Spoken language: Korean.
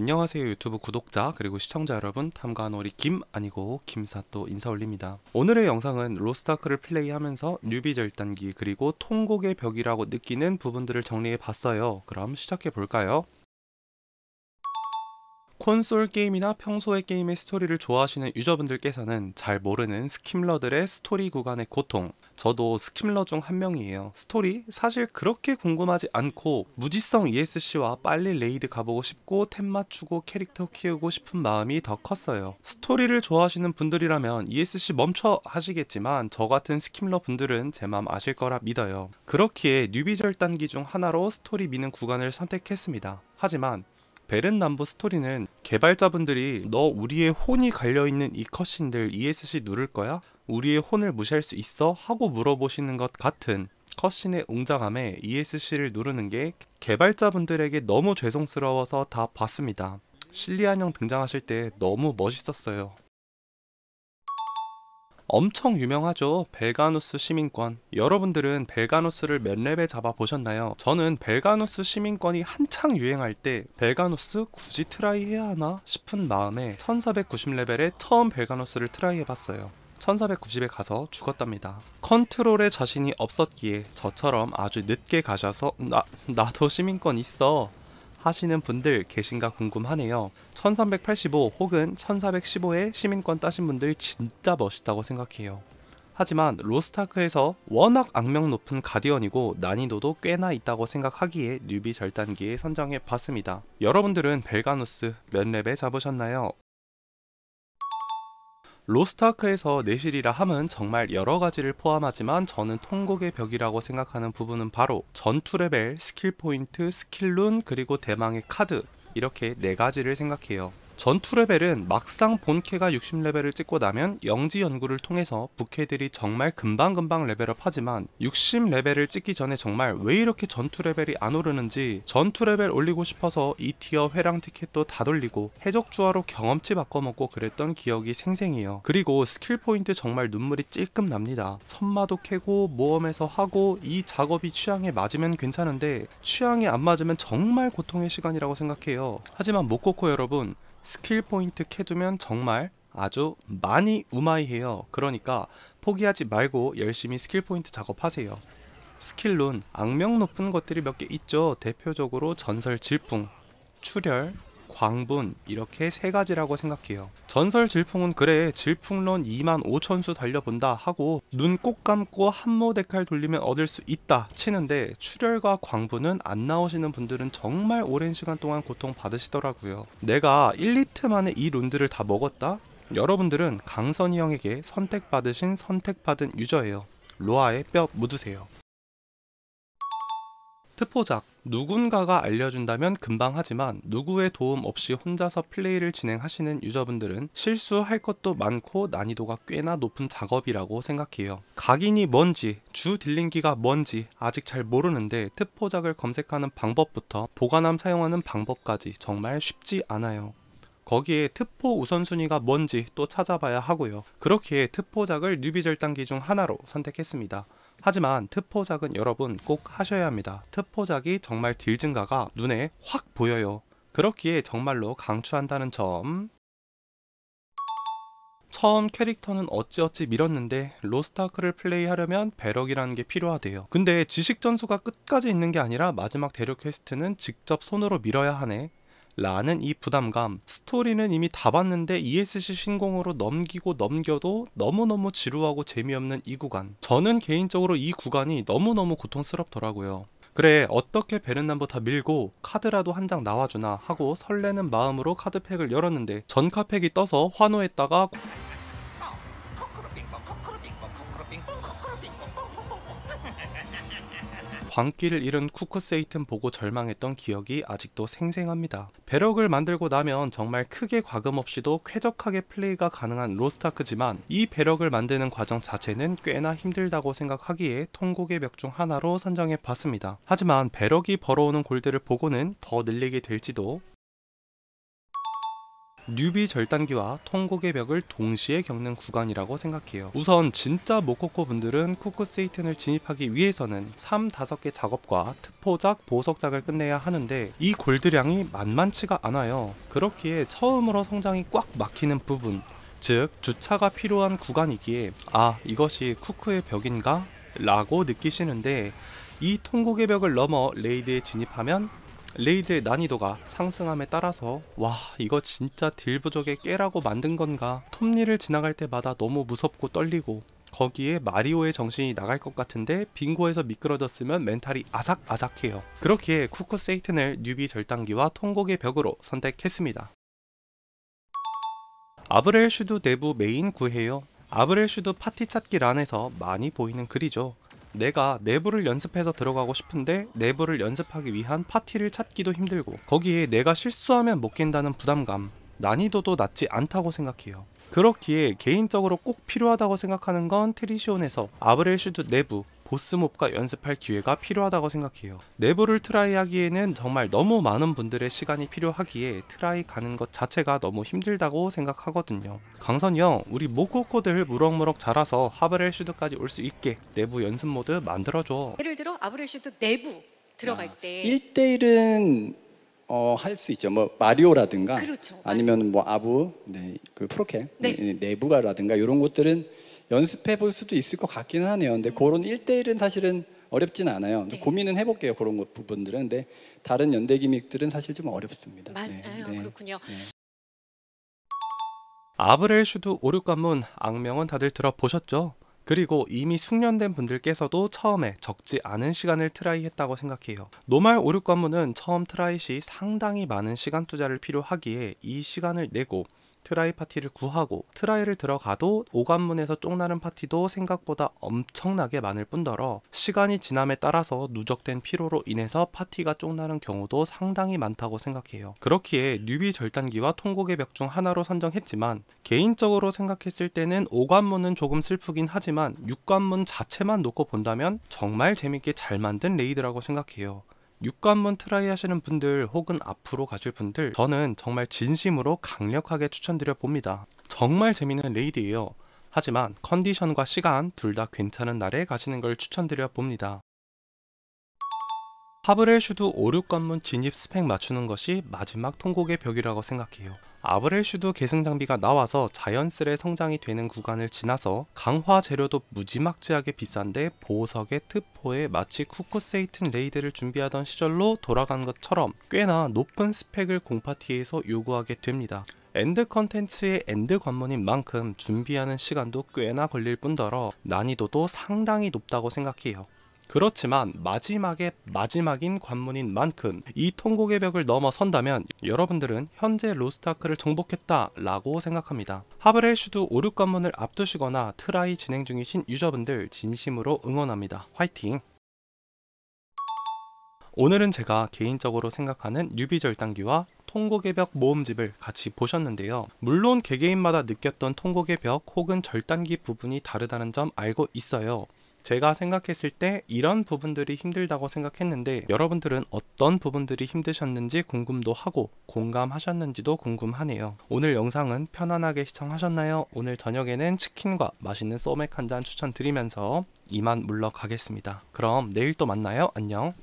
안녕하세요 유튜브 구독자 그리고 시청자 여러분 탐관오리 김 아니고 김사또 인사 올립니다. 오늘의 영상은 로스타크를 플레이하면서 뉴비 절단기 그리고 통곡의 벽이라고 느끼는 부분들을 정리해 봤어요. 그럼 시작해 볼까요? 콘솔 게임이나 평소의 게임의 스토리를 좋아하시는 유저분들께서는 잘 모르는 스킴러들의 스토리 구간의 고통. 저도 스킴러 중 한 명이에요. 스토리 사실 그렇게 궁금하지 않고 무지성 ESC와 빨리 레이드 가보고 싶고 템 맞추고 캐릭터 키우고 싶은 마음이 더 컸어요. 스토리를 좋아하시는 분들이라면 ESC 멈춰 하시겠지만 저 같은 스킴러 분들은 제 맘 아실 거라 믿어요. 그렇기에 뉴비 절단기 중 하나로 스토리 미는 구간을 선택했습니다. 하지만 베른남부 스토리는 개발자분들이 너 우리의 혼이 갈려있는 이 컷신들 ESC 누를 거야? 우리의 혼을 무시할 수 있어? 하고 물어보시는 것 같은 컷신의 웅장함에 ESC를 누르는 게 개발자분들에게 너무 죄송스러워서 다 봤습니다. 실리안형 등장하실 때 너무 멋있었어요. 엄청 유명하죠. 벨가누스 시민권. 여러분들은 벨가누스를 몇 렙에 잡아 보셨나요? 저는 벨가누스 시민권이 한창 유행할 때 벨가누스 굳이 트라이 해야 하나 싶은 마음에 1490레벨에 처음 벨가누스를 트라이 해봤어요. 1490에 가서 죽었답니다. 컨트롤에 자신이 없었기에 저처럼 아주 늦게 가셔서 나, 나도 시민권 있어 하시는 분들 계신가 궁금하네요. 1385 혹은 1 4 1 5의 시민권 따신 분들 진짜 멋있다고 생각해요. 하지만 로스타크에서 워낙 악명 높은 가디언이고 난이도도 꽤나 있다고 생각하기에 뉴비 절단기에 선정해 봤습니다. 여러분들은 벨가누스 몇 렙에 잡으셨나요? 로스트아크에서 내실이라 함은 정말 여러 가지를 포함하지만 저는 통곡의 벽이라고 생각하는 부분은 바로 전투 레벨, 스킬 포인트, 스킬 룬, 그리고 대망의 카드 이렇게 네 가지를 생각해요. 전투 레벨은 막상 본캐가 60레벨을 찍고 나면 영지 연구를 통해서 부캐들이 정말 금방금방 레벨업 하지만 60레벨을 찍기 전에 정말 왜 이렇게 전투 레벨이 안 오르는지 전투 레벨 올리고 싶어서 이 티어 회랑 티켓도 다 돌리고 해적주화로 경험치 바꿔먹고 그랬던 기억이 생생해요. 그리고 스킬 포인트 정말 눈물이 찔끔 납니다. 선마도 캐고 모험에서 하고 이 작업이 취향에 맞으면 괜찮은데 취향에 안 맞으면 정말 고통의 시간이라고 생각해요. 하지만 모코코 여러분 스킬 포인트 캐두면 정말 아주 많이 우마이해요. 그러니까 포기하지 말고 열심히 스킬 포인트 작업하세요. 스킬론 악명 높은 것들이 몇 개 있죠. 대표적으로 전설 질풍, 출혈, 광분 이렇게 세 가지라고 생각해요. 전설 질풍은 그래 질풍론 2만 5천수 달려본다 하고 눈 꼭 감고 한모 데칼 돌리면 얻을 수 있다 치는데 출혈과 광분은 안 나오시는 분들은 정말 오랜 시간 동안 고통 받으시더라고요. 내가 1리트 만에 이 룬드를 다 먹었다? 여러분들은 강선이 형에게 선택받으신 선택받은 유저예요. 로아의 뼈 묻으세요. 특포작 누군가가 알려준다면 금방 하지만 누구의 도움 없이 혼자서 플레이를 진행하시는 유저분들은 실수할 것도 많고 난이도가 꽤나 높은 작업이라고 생각해요. 각인이 뭔지, 주 딜링기가 뭔지 아직 잘 모르는데 특포작을 검색하는 방법부터 보관함 사용하는 방법까지 정말 쉽지 않아요. 거기에 특포 우선순위가 뭔지 또 찾아봐야 하고요. 그렇기에 특포작을 뉴비 절단기 중 하나로 선택했습니다. 하지만 특포작은 여러분 꼭 하셔야 합니다. 특포작이 정말 딜 증가가 눈에 확 보여요. 그렇기에 정말로 강추한다는 점 처음 캐릭터는 어찌어찌 밀었는데 로스타크를 플레이하려면 배럭이라는 게 필요하대요. 근데 지식 전수가 끝까지 있는 게 아니라 마지막 대륙 퀘스트는 직접 손으로 밀어야 하네. 라는 이 부담감 스토리는 이미 다 봤는데 ESC 신공으로 넘기고 넘겨도 너무너무 지루하고 재미없는 이 구간 저는 개인적으로 이 구간이 너무너무 고통스럽더라고요 그래 어떻게 베른남보 다 밀고 카드라도 한 장 나와주나 하고 설레는 마음으로 카드팩을 열었는데 전카팩이 떠서 환호했다가 광기를 잃은 쿠크세이튼 보고 절망했던 기억이 아직도 생생합니다. 배럭을 만들고 나면 정말 크게 과금 없이도 쾌적하게 플레이가 가능한 로스타크지만 이 배럭을 만드는 과정 자체는 꽤나 힘들다고 생각하기에 통곡의 벽 중 하나로 선정해 봤습니다. 하지만 배럭이 벌어오는 골드를 보고는 더 늘리게 될지도 뉴비 절단기와 통곡의 벽을 동시에 겪는 구간이라고 생각해요. 우선 진짜 모코코 분들은 쿠쿠세이튼을 진입하기 위해서는 3, 5개 작업과 특포작, 보석작을 끝내야 하는데 이 골드량이 만만치가 않아요. 그렇기에 처음으로 성장이 꽉 막히는 부분 즉 주차가 필요한 구간이기에 아 이것이 쿠쿠의 벽인가? 라고 느끼시는데 이 통곡의 벽을 넘어 레이드에 진입하면 레이드의 난이도가 상승함에 따라서 와 이거 진짜 딜 부족에 깨라고 만든 건가 톱니를 지나갈 때마다 너무 무섭고 떨리고 거기에 마리오의 정신이 나갈 것 같은데 빙고에서 미끄러졌으면 멘탈이 아삭아삭해요 그렇기에 쿠쿠 세이튼을 뉴비 절단기와 통곡의 벽으로 선택했습니다 아브렐슈드 내부 메인 구해요 아브렐슈드 파티 찾기란에서 많이 보이는 글이죠 내가 내부를 연습해서 들어가고 싶은데 내부를 연습하기 위한 파티를 찾기도 힘들고 거기에 내가 실수하면 못 깬다는 부담감 난이도도 낮지 않다고 생각해요. 그렇기에 개인적으로 꼭 필요하다고 생각하는 건 트리시온에서 아브렐슈드 내부 보스몹과 연습할 기회가 필요하다고 생각해요. 내부를 트라이하기에는 정말 너무 많은 분들의 시간이 필요하기에 트라이 가는 것 자체가 너무 힘들다고 생각하거든요. 강선이 형, 우리 모코코들 무럭무럭 자라서 하브렐슈드까지 올 수 있게 내부 연습 모드 만들어줘. 예를 들어 아브렐슈드 내부 들어갈 아, 때 1대1은 어, 할수 있죠. 뭐 마리오라든가 그렇죠, 아니면 뭐 아부, 네, 그 프로캠 네. 네. 네, 내부가라든가 이런 것들은 연습해 볼 수도 있을 것같기는 하네요. 근데 음. 그런 1대1은 사실은 어렵진 않아요. 네. 고민은 해볼게요. 그런 것 부분들은. 근데 다른 연대 기믹들은 사실 좀 어렵습니다. 맞아요. 네. 네. 그렇군요. 네. 아브렐슈드 오륙관문 악명은 다들 들어보셨죠? 그리고 이미 숙련된 분들께서도 처음에 적지 않은 시간을 트라이했다고 생각해요. 노말 오륙관문은 처음 트라이 시 상당히 많은 시간 투자를 필요하기에 이 시간을 내고 트라이 파티를 구하고 트라이를 들어가도 오관문에서 쪽나는 파티도 생각보다 엄청나게 많을 뿐더러 시간이 지남에 따라서 누적된 피로로 인해서 파티가 쪽나는 경우도 상당히 많다고 생각해요. 그렇기에 뉴비 절단기와 통곡의 벽 중 하나로 선정했지만 개인적으로 생각했을 때는 오관문은 조금 슬프긴 하지만 육관문 자체만 놓고 본다면 정말 재밌게 잘 만든 레이드라고 생각해요. 육관문 트라이 하시는 분들 혹은 앞으로 가실 분들 저는 정말 진심으로 강력하게 추천드려 봅니다. 정말 재밌는 레이드예요. 하지만 컨디션과 시간 둘 다 괜찮은 날에 가시는 걸 추천드려 봅니다. 하브렐 슈드 5, 6관문 진입 스펙 맞추는 것이 마지막 통곡의 벽이라고 생각해요. 아브렐슈도 계승 장비가 나와서 자연스레 성장이 되는 구간을 지나서 강화 재료도 무지막지하게 비싼데 보석의 특포에 마치 쿠쿠세이튼 레이드를 준비하던 시절로 돌아간 것처럼 꽤나 높은 스펙을 공파티에서 요구하게 됩니다. 엔드 컨텐츠의 엔드 관문인 만큼 준비하는 시간도 꽤나 걸릴 뿐더러 난이도도 상당히 높다고 생각해요. 그렇지만 마지막에 마지막인 관문인 만큼 이 통곡의 벽을 넘어선다면 여러분들은 현재 로스트아크를 정복했다 라고 생각합니다. 하브렐슈드 오류 관문을 앞두시거나 트라이 진행 중이신 유저분들 진심으로 응원합니다. 화이팅! 오늘은 제가 개인적으로 생각하는 뉴비 절단기와 통곡의 벽 모음집을 같이 보셨는데요. 물론 개개인마다 느꼈던 통곡의 벽 혹은 절단기 부분이 다르다는 점 알고 있어요. 제가 생각했을 때 이런 부분들이 힘들다고 생각했는데 여러분들은 어떤 부분들이 힘드셨는지 궁금도 하고 공감하셨는지도 궁금하네요. 오늘 영상은 편안하게 시청하셨나요? 오늘 저녁에는 치킨과 맛있는 소맥 한 잔 추천드리면서 이만 물러가겠습니다. 그럼 내일 또 만나요. 안녕.